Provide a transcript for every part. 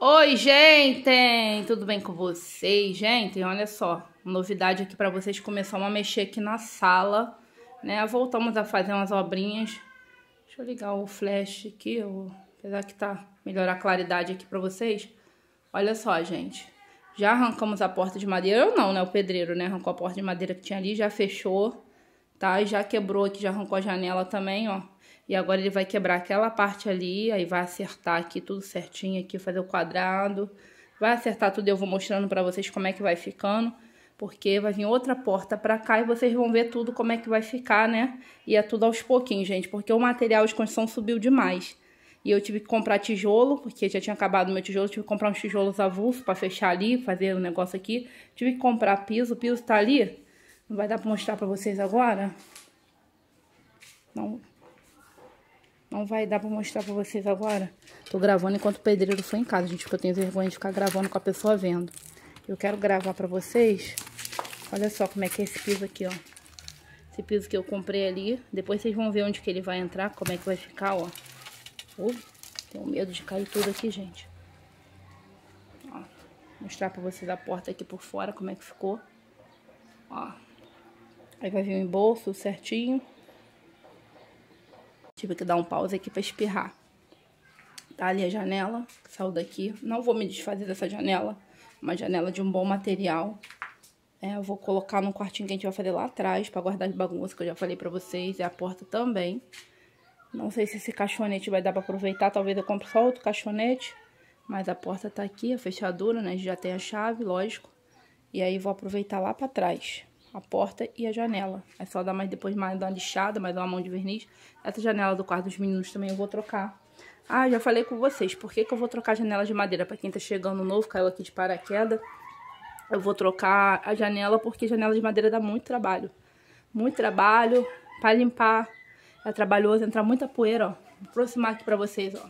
Oi, gente! Tudo bem com vocês, gente? Olha só, novidade aqui para vocês. Começamos a mexer aqui na sala, né? Voltamos a fazer umas obrinhas. Deixa eu ligar o flash aqui, eu... apesar que tá melhorar a claridade aqui para vocês. Olha só, gente. Já arrancamos a porta de madeira. ou não, né? O pedreiro, né? Arrancou a porta de madeira que tinha ali, já fechou, tá? já quebrou aqui, já arrancou a janela também, ó. E agora ele vai quebrar aquela parte ali, aí vai acertar aqui tudo certinho aqui, fazer o quadrado. Vai acertar tudo, eu vou mostrando pra vocês como é que vai ficando. Porque vai vir outra porta pra cá e vocês vão ver tudo como é que vai ficar, né? E é tudo aos pouquinhos, gente, porque o material de construção subiu demais. E eu tive que comprar tijolo, porque já tinha acabado meu tijolo, tive que comprar uns tijolos avulsos pra fechar ali, fazer o um negócio aqui. Tive que comprar piso, o piso tá ali. Não vai dar pra mostrar pra vocês agora? Não, não vai dar pra mostrar pra vocês agora. Tô gravando enquanto o pedreiro foi em casa, gente, porque eu tenho vergonha de ficar gravando com a pessoa vendo. Eu quero gravar pra vocês. Olha só como é que é esse piso aqui, ó. Esse piso que eu comprei ali. Depois vocês vão ver onde que ele vai entrar, como é que vai ficar, ó. Uh, tenho medo de cair tudo aqui, gente. Ó, mostrar pra vocês a porta aqui por fora, como é que ficou. Ó. Aí vai vir o embolso certinho. Tive que dar um pause aqui pra espirrar. Tá ali a janela, saiu daqui. Não vou me desfazer dessa janela. Uma janela de um bom material. É, eu vou colocar num quartinho que a gente vai fazer lá atrás pra guardar as bagunças que eu já falei pra vocês. E a porta também. Não sei se esse caixonete vai dar pra aproveitar. Talvez eu compre só outro caixonete. Mas a porta tá aqui, a fechadura, né? A gente já tem a chave, lógico. E aí vou aproveitar lá pra trás a porta e a janela. É só dar mais depois mais dar uma lixada, mais uma mão de verniz. Essa janela do quarto dos meninos também eu vou trocar. Ah, já falei com vocês, por que, que eu vou trocar janela de madeira? Pra quem tá chegando novo, caiu aqui de paraquedas. Eu vou trocar a janela porque janela de madeira dá muito trabalho. Muito trabalho pra limpar. É trabalhoso, entra muita poeira, ó. Vou aproximar aqui pra vocês, ó.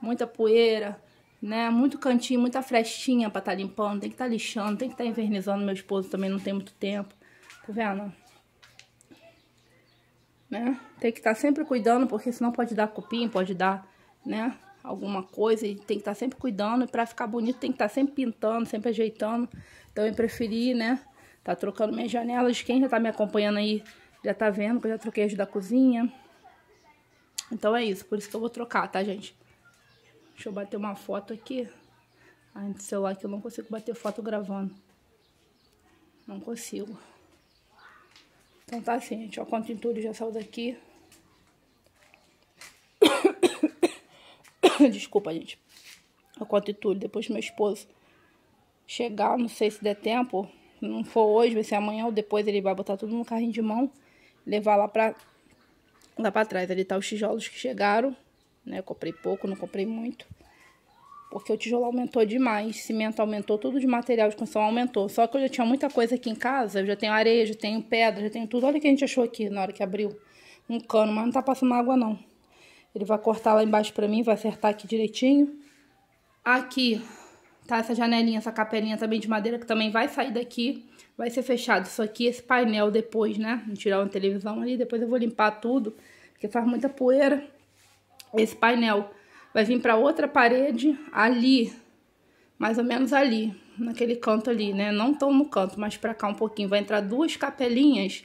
Muita poeira né? Muito cantinho, muita frestinha pra estar tá limpando, tem que estar tá lixando, tem que estar tá invernizando. Meu esposo também não tem muito tempo, tá vendo? Né? Tem que estar tá sempre cuidando, porque senão pode dar cupim, pode dar, né? Alguma coisa, e tem que estar tá sempre cuidando. E pra ficar bonito tem que estar tá sempre pintando, sempre ajeitando. Então eu preferi, né? Tá trocando minhas janelas. Quem já tá me acompanhando aí já tá vendo que eu já troquei as da cozinha. Então é isso, por isso que eu vou trocar, tá, gente? Deixa eu bater uma foto aqui. Ai, no celular que eu não consigo bater foto gravando. Não consigo. Então tá assim, gente. Ó, quanto em tudo já saiu daqui. Desculpa, gente. Ó, quanto em tudo. Depois meu esposo chegar, não sei se der tempo. Se não for hoje, vai ser amanhã ou depois. Ele vai botar tudo no carrinho de mão. Levar lá pra, lá pra trás. Ali tá os tijolos que chegaram né? Eu comprei pouco, não comprei muito. Porque o tijolo aumentou demais, cimento aumentou, tudo de material de construção aumentou. Só que eu já tinha muita coisa aqui em casa, eu já tenho areia, já tenho pedra, já tenho tudo. Olha o que a gente achou aqui na hora que abriu. Um cano, mas não tá passando água não. Ele vai cortar lá embaixo pra mim, vai acertar aqui direitinho. Aqui tá essa janelinha, essa capelinha também de madeira, que também vai sair daqui. Vai ser fechado isso aqui, esse painel depois, né? Vou tirar uma televisão ali, depois eu vou limpar tudo, porque faz muita poeira esse painel vai vir para outra parede ali, mais ou menos ali, naquele canto ali, né? Não tão no canto, mas para cá um pouquinho. Vai entrar duas capelinhas,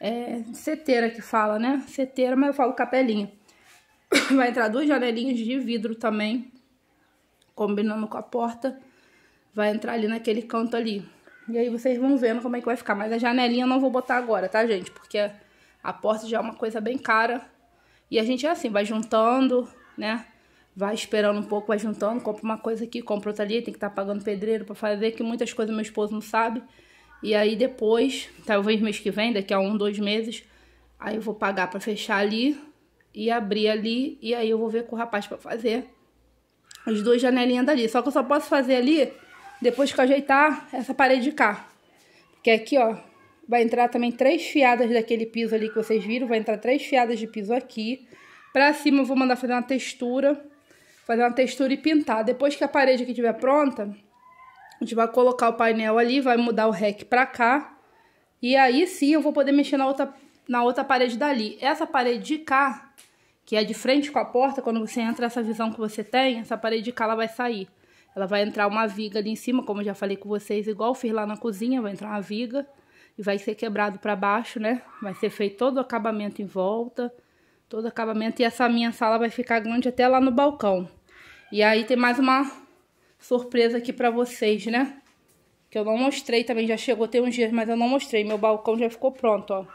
é, seteira que fala, né? Seteira, mas eu falo capelinha. Vai entrar duas janelinhas de vidro também, combinando com a porta. Vai entrar ali naquele canto ali. E aí vocês vão vendo como é que vai ficar. Mas a janelinha eu não vou botar agora, tá, gente? Porque a porta já é uma coisa bem cara. E a gente é assim, vai juntando, né? Vai esperando um pouco, vai juntando, compra uma coisa aqui, compra outra ali, tem que estar tá pagando pedreiro para fazer, que muitas coisas meu esposo não sabe. E aí depois, talvez mês que vem, daqui a um, dois meses, aí eu vou pagar para fechar ali e abrir ali, e aí eu vou ver com o rapaz para fazer as duas janelinhas dali. Só que eu só posso fazer ali depois que eu ajeitar essa parede de cá. Porque aqui, ó, vai entrar também três fiadas daquele piso ali que vocês viram, vai entrar três fiadas de piso aqui. Pra cima eu vou mandar fazer uma textura, fazer uma textura e pintar. Depois que a parede aqui estiver pronta, a gente vai colocar o painel ali, vai mudar o rack pra cá. E aí sim eu vou poder mexer na outra, na outra parede dali. Essa parede de cá, que é de frente com a porta, quando você entra essa visão que você tem, essa parede de cá ela vai sair. Ela vai entrar uma viga ali em cima, como eu já falei com vocês, igual fiz lá na cozinha, vai entrar uma viga e vai ser quebrado para baixo, né? Vai ser feito todo o acabamento em volta, todo o acabamento. E essa minha sala vai ficar grande até lá no balcão. E aí tem mais uma surpresa aqui para vocês, né? Que eu não mostrei também, já chegou tem uns dias, mas eu não mostrei. Meu balcão já ficou pronto, ó.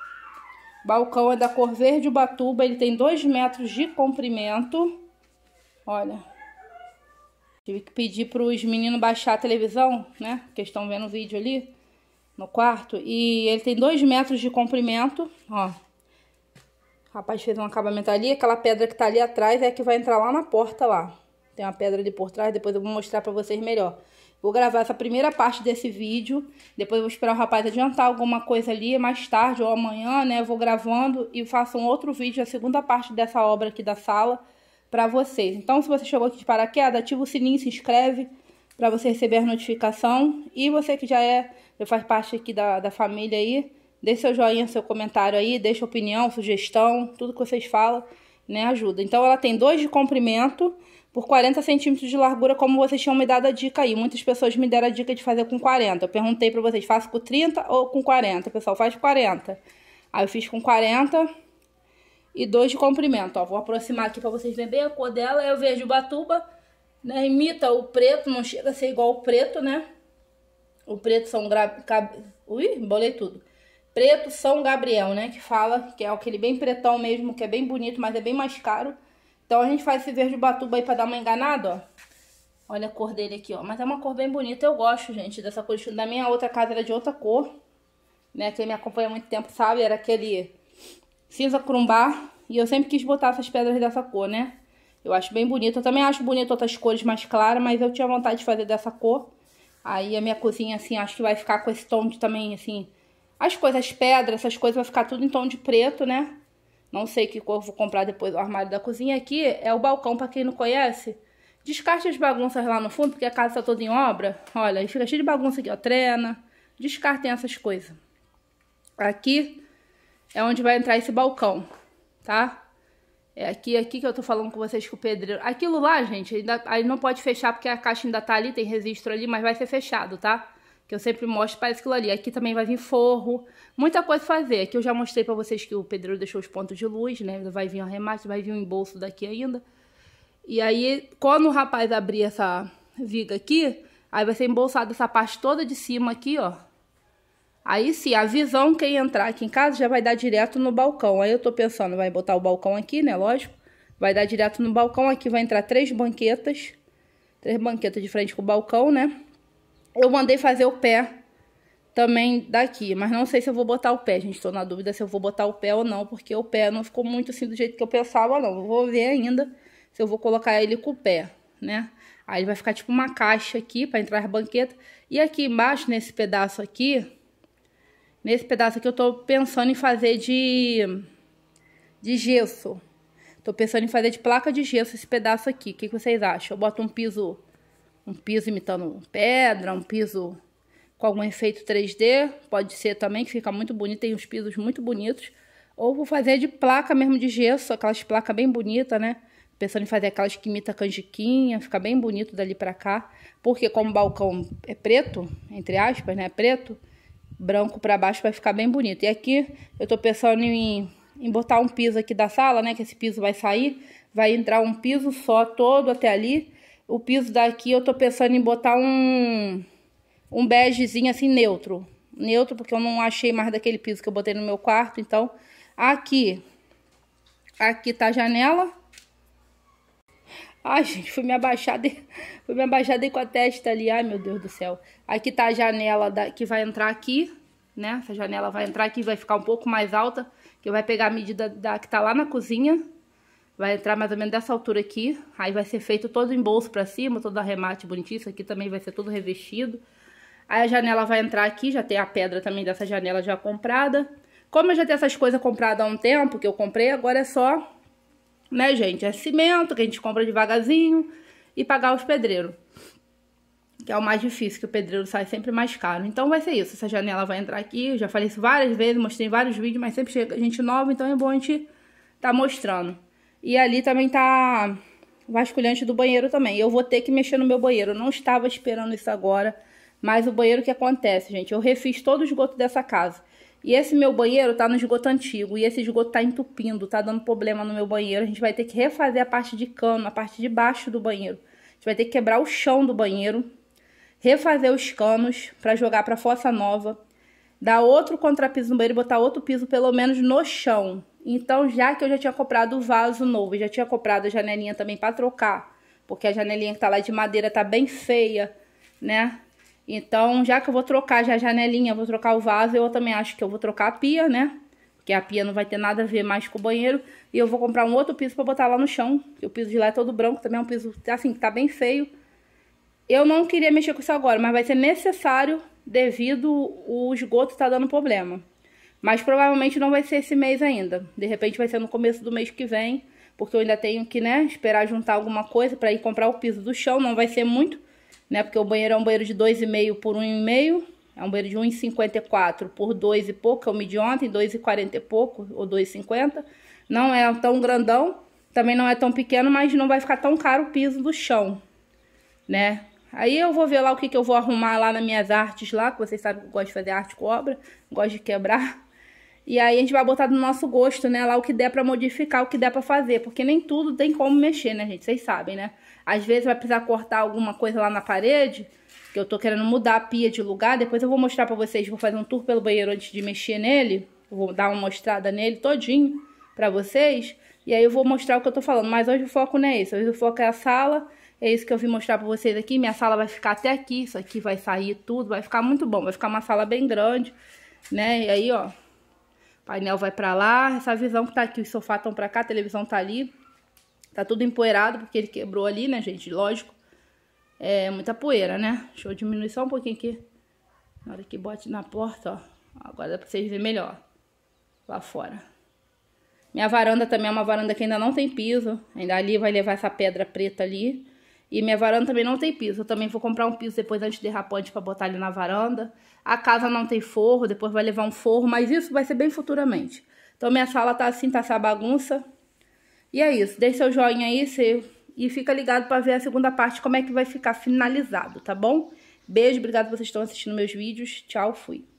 balcão é da cor verde ubatuba, ele tem 2 metros de comprimento. Olha, Tive que pedir para os meninos baixar a televisão, né? Que estão vendo o vídeo ali no quarto. E ele tem dois metros de comprimento, ó. O rapaz fez um acabamento ali. Aquela pedra que tá ali atrás é que vai entrar lá na porta lá. Tem uma pedra ali por trás, depois eu vou mostrar pra vocês melhor. Vou gravar essa primeira parte desse vídeo. Depois eu vou esperar o rapaz adiantar alguma coisa ali mais tarde ou amanhã, né? Vou gravando e faço um outro vídeo, a segunda parte dessa obra aqui da sala, pra vocês. Então, se você chegou aqui de paraquedas, ativa o sininho, se inscreve pra você receber a notificação. E você que já é eu faz parte aqui da, da família aí. Deixe seu joinha, seu comentário aí, deixa opinião, sugestão, tudo que vocês falam, né? Ajuda. Então ela tem 2 de comprimento por 40 centímetros de largura, como vocês tinham me dado a dica aí. Muitas pessoas me deram a dica de fazer com 40. Eu perguntei para vocês, faço com 30 ou com 40? pessoal, faz 40. Aí eu fiz com 40 e 2 de comprimento, ó. Vou aproximar aqui para vocês verem bem a cor dela. É o verde batuba, né? Imita o preto, não chega a ser igual o preto, né? o Preto São Gra... Ui, bolei tudo. Preto São Gabriel, né? Que fala que é aquele bem pretão mesmo, que é bem bonito, mas é bem mais caro. Então a gente faz esse verde batuba aí pra dar uma enganada, ó. Olha a cor dele aqui, ó. Mas é uma cor bem bonita, eu gosto, gente, dessa cor. Da minha outra casa era de outra cor, né? Quem me acompanha há muito tempo sabe, era aquele cinza crombar E eu sempre quis botar essas pedras dessa cor, né? Eu acho bem bonito. Eu também acho bonito outras cores mais claras, mas eu tinha vontade de fazer dessa cor. Aí a minha cozinha, assim, acho que vai ficar com esse tom de também, assim... As coisas, as pedras, essas coisas, vai ficar tudo em tom de preto, né? Não sei que cor vou comprar depois o armário da cozinha. Aqui é o balcão, para quem não conhece. Descarte as bagunças lá no fundo, porque a casa tá toda em obra. Olha, e fica cheio de bagunça aqui, ó. Trena. Descartem essas coisas. Aqui é onde vai entrar esse balcão, tá? É aqui, aqui que eu tô falando com vocês que o pedreiro. Aquilo lá, gente, ainda, aí não pode fechar porque a caixa ainda tá ali, tem registro ali, mas vai ser fechado, tá? Que eu sempre mostro para aquilo ali. Aqui também vai vir forro, muita coisa fazer. Aqui eu já mostrei para vocês que o pedreiro deixou os pontos de luz, né? Vai vir o arremate, vai vir o embolso daqui ainda. E aí, quando o rapaz abrir essa viga aqui, aí vai ser embolsada essa parte toda de cima aqui, ó. Aí sim, a visão, quem entrar aqui em casa já vai dar direto no balcão. Aí eu tô pensando, vai botar o balcão aqui, né? Lógico. Vai dar direto no balcão. Aqui vai entrar três banquetas. Três banquetas de frente com o balcão, né? Eu mandei fazer o pé também daqui. Mas não sei se eu vou botar o pé, gente. Tô na dúvida se eu vou botar o pé ou não. Porque o pé não ficou muito assim do jeito que eu pensava, não. Eu vou ver ainda se eu vou colocar ele com o pé, né? Aí ele vai ficar tipo uma caixa aqui para entrar as banquetas. E aqui embaixo, nesse pedaço aqui, Nesse pedaço aqui eu tô pensando em fazer de, de gesso. Tô pensando em fazer de placa de gesso esse pedaço aqui. O que, que vocês acham? Eu boto um piso, um piso imitando pedra, um piso com algum efeito 3D. Pode ser também, que fica muito bonito. Tem uns pisos muito bonitos. Ou vou fazer de placa mesmo de gesso, aquelas placas bem bonitas, né? Pensando em fazer aquelas que imita canjiquinha, fica bem bonito dali pra cá. Porque como o balcão é preto, entre aspas, né? É preto, branco para baixo vai ficar bem bonito. E aqui eu tô pensando em, em botar um piso aqui da sala, né? Que esse piso vai sair, vai entrar um piso só todo até ali. O piso daqui eu tô pensando em botar um, um begezinho assim neutro. Neutro, porque eu não achei mais daquele piso que eu botei no meu quarto. Então, aqui, aqui tá a janela. Ai, gente, fui me abaixar, de... fui me abaixar dei com a testa ali. Ai, meu Deus do céu. Aqui tá a janela da... que vai entrar aqui, né? Essa janela vai entrar aqui, vai ficar um pouco mais alta, que vai pegar a medida da que tá lá na cozinha. Vai entrar mais ou menos dessa altura aqui. Aí vai ser feito todo embolso pra cima, todo arremate bonitinho. Isso aqui também vai ser todo revestido. Aí a janela vai entrar aqui, já tem a pedra também dessa janela já comprada. Como eu já tenho essas coisas compradas há um tempo, que eu comprei, agora é só né, gente? É cimento que a gente compra devagarzinho e pagar os pedreiros. Que é o mais difícil, que o pedreiro sai sempre mais caro. Então vai ser isso. Essa janela vai entrar aqui. Eu já falei isso várias vezes, mostrei vários vídeos, mas sempre chega gente nova, então é bom a gente tá mostrando. E ali também tá vasculhante do banheiro também. Eu vou ter que mexer no meu banheiro. Eu não estava esperando isso agora. Mas o banheiro que acontece, gente, eu refiz todo o esgoto dessa casa. E esse meu banheiro tá no esgoto antigo e esse esgoto tá entupindo, tá dando problema no meu banheiro. A gente vai ter que refazer a parte de cano, a parte de baixo do banheiro. A gente vai ter que quebrar o chão do banheiro, refazer os canos para jogar para fossa nova, dar outro contrapiso no banheiro e botar outro piso pelo menos no chão. Então, já que eu já tinha comprado o vaso novo, já tinha comprado a janelinha também para trocar, porque a janelinha que tá lá de madeira tá bem feia, né? Então, já que eu vou trocar já a janelinha, vou trocar o vaso, eu também acho que eu vou trocar a pia, né? Porque a pia não vai ter nada a ver mais com o banheiro. E eu vou comprar um outro piso pra botar lá no chão. Que o piso de lá é todo branco, também é um piso, assim, que tá bem feio. Eu não queria mexer com isso agora, mas vai ser necessário devido o esgoto tá dando problema. Mas provavelmente não vai ser esse mês ainda. De repente vai ser no começo do mês que vem, porque eu ainda tenho que, né, esperar juntar alguma coisa para ir comprar o piso do chão, não vai ser muito, né? Porque o banheiro é um banheiro de 2,5 por 1,5. É um banheiro de 1,54 por 2 e pouco. Eu é medi ontem, 2,40 e pouco, ou 2,50. Não é tão grandão, também não é tão pequeno, mas não vai ficar tão caro o piso do chão, né? Aí eu vou ver lá o que, que eu vou arrumar lá nas minhas artes lá, que vocês sabem que eu gosto de fazer arte com obra, gosto de quebrar. E aí a gente vai botar do nosso gosto, né? Lá o que der para modificar, o que der para fazer. Porque nem tudo tem como mexer, né, gente? Vocês sabem, né? Às vezes vai precisar cortar alguma coisa lá na parede. Que eu tô querendo mudar a pia de lugar. Depois eu vou mostrar pra vocês. Vou fazer um tour pelo banheiro antes de mexer nele. Vou dar uma mostrada nele todinho pra vocês. E aí eu vou mostrar o que eu tô falando. Mas hoje o foco não é esse. Hoje o foco é a sala. É isso que eu vim mostrar pra vocês aqui. Minha sala vai ficar até aqui. Isso aqui vai sair tudo. Vai ficar muito bom. Vai ficar uma sala bem grande, né? E aí, ó painel vai para lá, essa visão que tá aqui, o sofá tão para cá, a televisão tá ali. Tá tudo empoeirado porque ele quebrou ali, né, gente? Lógico. É muita poeira, né? Deixa eu diminuir só um pouquinho aqui. Na hora que bote na porta, ó. Agora dá pra vocês verem melhor. Lá fora. Minha varanda também é uma varanda que ainda não tem piso. Ainda ali vai levar essa pedra preta ali. E minha varanda também não tem piso. Eu também vou comprar um piso depois antiderrapante para botar ali na varanda. A casa não tem forro, depois vai levar um forro, mas isso vai ser bem futuramente. Então minha sala tá assim, tá essa bagunça. E é isso. Deixe seu joinha aí se... e fica ligado para ver a segunda parte, como é que vai ficar finalizado, tá bom? Beijo, obrigado por vocês que estão assistindo meus vídeos. Tchau, fui.